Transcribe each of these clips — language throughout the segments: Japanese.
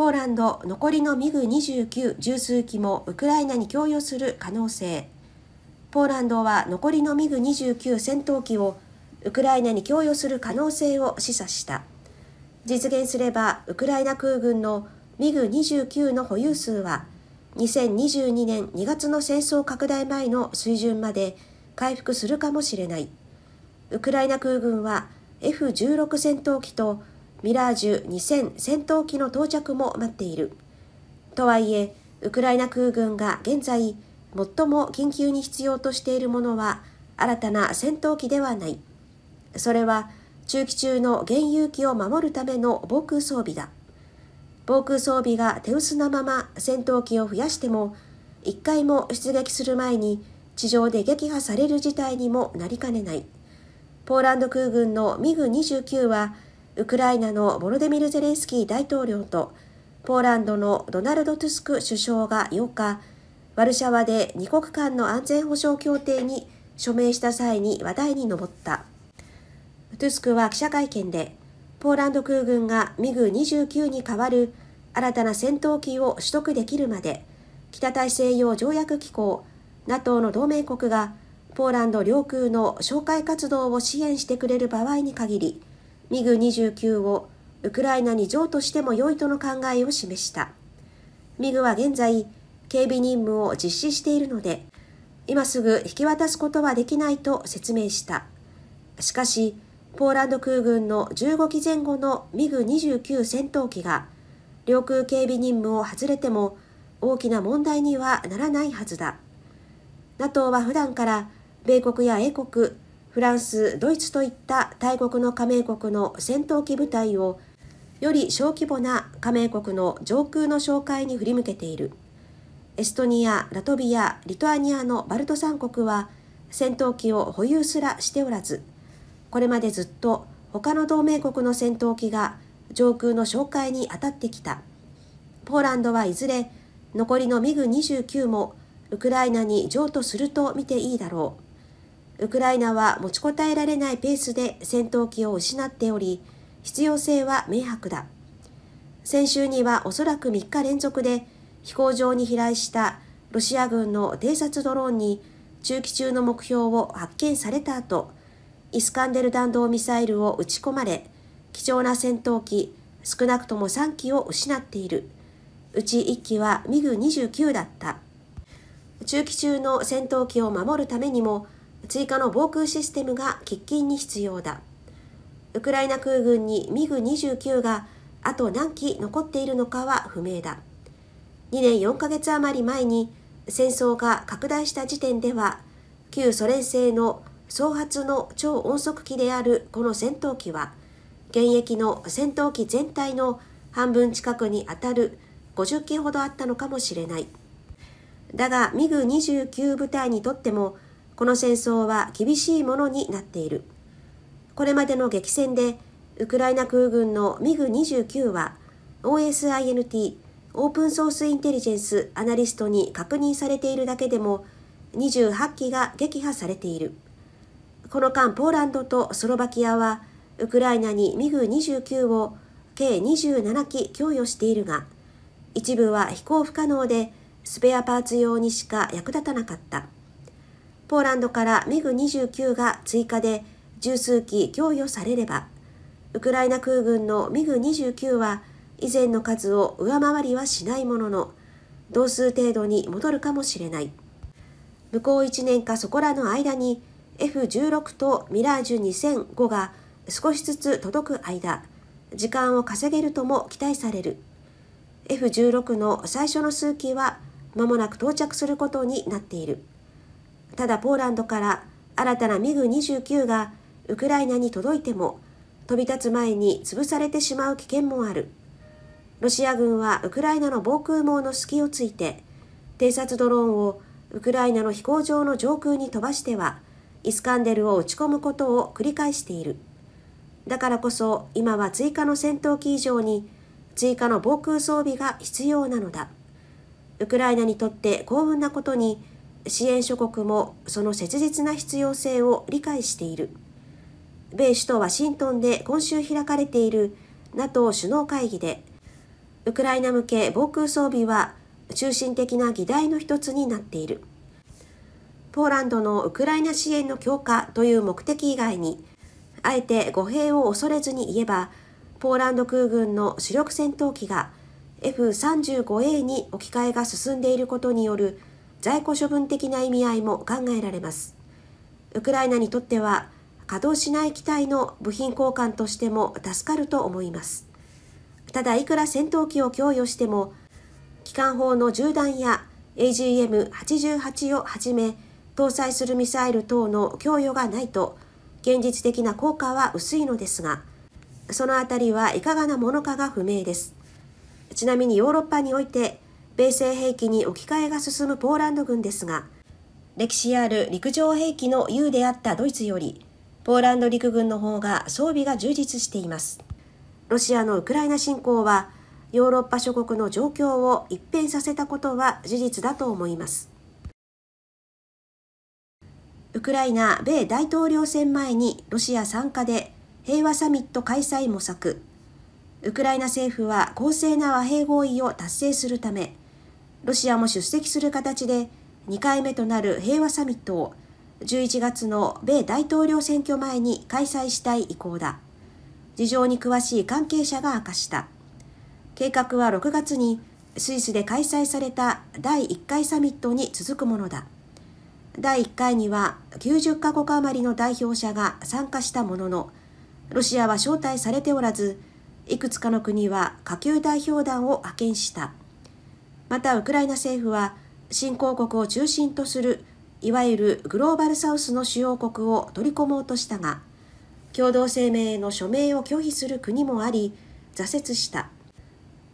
ポーランド残りのミグ29十数機もウクライナに供与する可能性ポーランドは残りのミグ29戦闘機をウクライナに供与する可能性を示唆した実現すればウクライナ空軍のミグ29の保有数は2022年2月の戦争拡大前の水準まで回復するかもしれないウクライナ空軍は F16 戦闘機とミラージュ2000戦闘機の到着も待っている。とはいえ、ウクライナ空軍が現在、最も緊急に必要としているものは、新たな戦闘機ではない。それは、中期中の原油機を守るための防空装備だ。防空装備が手薄なまま戦闘機を増やしても、一回も出撃する前に地上で撃破される事態にもなりかねない。ポーランド空軍のミグ29は、ウクライナのボロデミル・ゼレンスキー大統領とポーランドのドナルド・トゥスク首相が8日ワルシャワで2国間の安全保障協定に署名した際に話題に上ったトゥスクは記者会見でポーランド空軍がミグ29に代わる新たな戦闘機を取得できるまで北大西洋条約機構 NATO の同盟国がポーランド領空の紹介活動を支援してくれる場合に限りミグ29をウクライナに譲渡しても良いとの考えを示した。ミグは現在、警備任務を実施しているので、今すぐ引き渡すことはできないと説明した。しかし、ポーランド空軍の15機前後のミグ29戦闘機が、領空警備任務を外れても大きな問題にはならないはずだ。NATO は普段から米国や英国、フランス、ドイツといった大国の加盟国の戦闘機部隊をより小規模な加盟国の上空の紹介に振り向けている。エストニア、ラトビア、リトアニアのバルト三国は戦闘機を保有すらしておらず、これまでずっと他の同盟国の戦闘機が上空の紹介に当たってきた。ポーランドはいずれ残りのミグ29もウクライナに譲渡すると見ていいだろう。ウクライナは持ちこたえられないペースで戦闘機を失っており、必要性は明白だ。先週にはおそらく3日連続で飛行場に飛来したロシア軍の偵察ドローンに駐機中の目標を発見された後、イスカンデル弾道ミサイルを撃ち込まれ、貴重な戦闘機少なくとも3機を失っている。うち1機はミグ29だった。駐機中の戦闘機を守るためにも、追加の防空システムが喫緊に必要だウクライナ空軍にミグ29があと何機残っているのかは不明だ2年4ヶ月余り前に戦争が拡大した時点では旧ソ連製の総発の超音速機であるこの戦闘機は現役の戦闘機全体の半分近くにあたる50機ほどあったのかもしれないだがミグ29部隊にとってもこの戦争は厳しいものになっている。これまでの激戦で、ウクライナ空軍のミグ29は、OSINT、オープンソースインテリジェンスアナリストに確認されているだけでも、28機が撃破されている。この間、ポーランドとスロバキアは、ウクライナにミグ29を計27機供与しているが、一部は飛行不可能で、スペアパーツ用にしか役立たなかった。ポーランドからミグ29が追加で十数機供与されれば、ウクライナ空軍のミグ29は以前の数を上回りはしないものの、同数程度に戻るかもしれない。向こう1年かそこらの間に F16 とミラージュ2005が少しずつ届く間、時間を稼げるとも期待される。F16 の最初の数機は間もなく到着することになっている。ただポーランドから新たなミグ29がウクライナに届いても飛び立つ前に潰されてしまう危険もあるロシア軍はウクライナの防空網の隙をついて偵察ドローンをウクライナの飛行場の上空に飛ばしてはイスカンデルを撃ち込むことを繰り返しているだからこそ今は追加の戦闘機以上に追加の防空装備が必要なのだウクライナにとって幸運なことに支援諸国もその切実な必要性を理解している米首都ワシントンで今週開かれている NATO 首脳会議でウクライナ向け防空装備は中心的な議題の一つになっているポーランドのウクライナ支援の強化という目的以外にあえて語弊を恐れずに言えばポーランド空軍の主力戦闘機が F35A に置き換えが進んでいることによる在庫処分的な意味合いも考えられますウクライナにとっては稼働しない機体の部品交換としても助かると思いますただいくら戦闘機を供与しても機関砲の銃弾や AGM88 をはじめ搭載するミサイル等の供与がないと現実的な効果は薄いのですがそのあたりはいかがなものかが不明ですちなみにヨーロッパにおいて米製兵器に置き換えが進むポーランド軍ですが歴史ある陸上兵器の優であったドイツよりポーランド陸軍の方が装備が充実していますロシアのウクライナ侵攻はヨーロッパ諸国の状況を一変させたことは事実だと思いますウクライナ米大統領選前にロシア参加で平和サミット開催模索ウクライナ政府は公正な和平合意を達成するためロシアも出席する形で2回目となる平和サミットを11月の米大統領選挙前に開催したい意向だ事情に詳しい関係者が明かした計画は6月にスイスで開催された第1回サミットに続くものだ第1回には90カ国余りの代表者が参加したもののロシアは招待されておらずいくつかの国は下級代表団を派遣したまたウクライナ政府は新興国を中心とするいわゆるグローバルサウスの主要国を取り込もうとしたが共同声明への署名を拒否する国もあり挫折した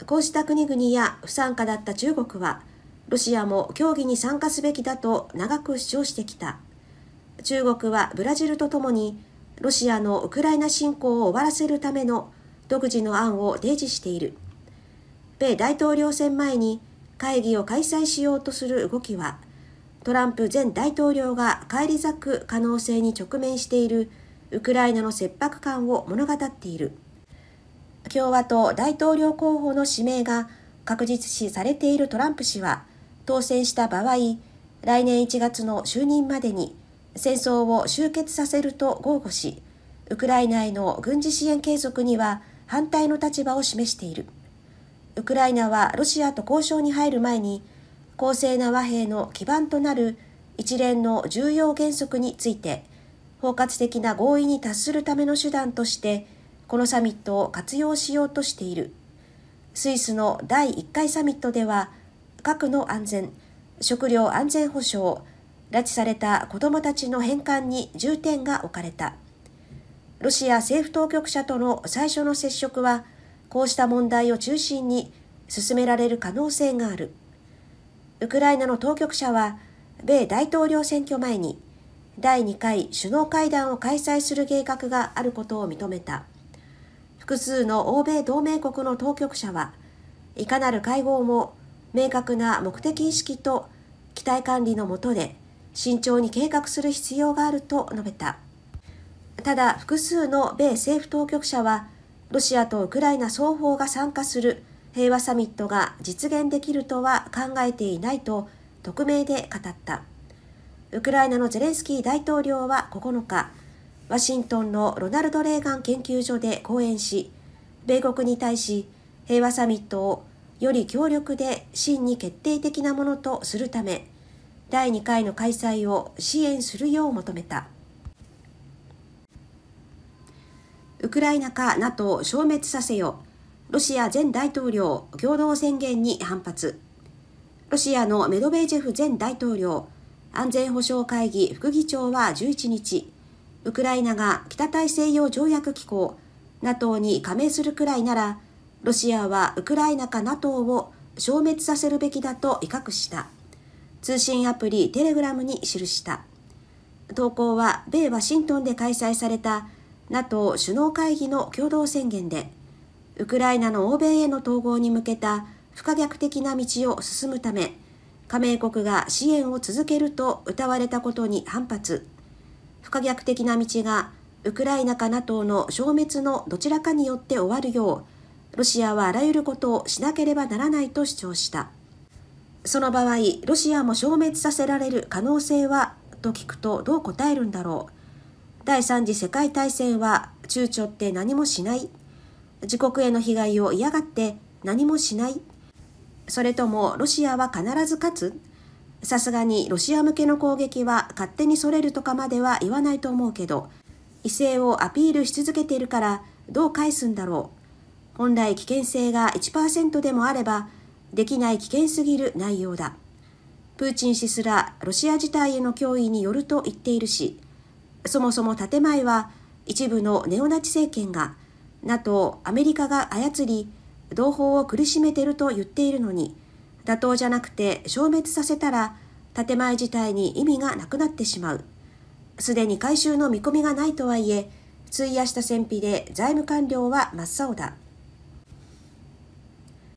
こうした国々や不参加だった中国はロシアも協議に参加すべきだと長く主張してきた中国はブラジルとともにロシアのウクライナ侵攻を終わらせるための独自の案を提示している米大統領選前に会議を開催しようとする動きはトランプ前大統領が返り咲く可能性に直面しているウクライナの切迫感を物語っている共和党大統領候補の指名が確実視されているトランプ氏は当選した場合来年1月の就任までに戦争を終結させると豪語しウクライナへの軍事支援継続には反対の立場を示しているウクライナはロシアと交渉に入る前に公正な和平の基盤となる一連の重要原則について包括的な合意に達するための手段としてこのサミットを活用しようとしているスイスの第1回サミットでは核の安全食料安全保障拉致された子どもたちの返還に重点が置かれたロシア政府当局者との最初の接触はこうした問題を中心に進められる可能性がある。ウクライナの当局者は、米大統領選挙前に第2回首脳会談を開催する計画があることを認めた。複数の欧米同盟国の当局者は、いかなる会合も明確な目的意識と期待管理のもとで慎重に計画する必要があると述べた。ただ、複数の米政府当局者は、ロシアとウクライナ双方が参加する平和サミットが実現できるとは考えていないと匿名で語った。ウクライナのゼレンスキー大統領は9日、ワシントンのロナルド・レーガン研究所で講演し、米国に対し平和サミットをより強力で真に決定的なものとするため、第2回の開催を支援するよう求めた。ウクライナか NATO 消滅させよロシア前大統領共同宣言に反発ロシアのメドベージェフ前大統領安全保障会議副議長は11日ウクライナが北大西洋条約機構 NATO に加盟するくらいならロシアはウクライナか NATO を消滅させるべきだと威嚇した通信アプリテレグラムに記した投稿は米ワシントンで開催された NATO 首脳会議の共同宣言でウクライナの欧米への統合に向けた不可逆的な道を進むため加盟国が支援を続けると謳われたことに反発不可逆的な道がウクライナか NATO の消滅のどちらかによって終わるようロシアはあらゆることをしなければならないと主張したその場合ロシアも消滅させられる可能性はと聞くとどう答えるんだろう第3次世界大戦は躊躇って何もしない自国への被害を嫌がって何もしないそれともロシアは必ず勝つさすがにロシア向けの攻撃は勝手にそれるとかまでは言わないと思うけど威勢をアピールし続けているからどう返すんだろう本来危険性が1%でもあればできない危険すぎる内容だプーチン氏すらロシア自体への脅威によると言っているしそもそも建前は一部のネオナチ政権が NATO アメリカが操り同胞を苦しめてると言っているのに妥当じゃなくて消滅させたら建前自体に意味がなくなってしまうすでに回収の見込みがないとはいえ費やした戦費で財務官僚は真っ青だ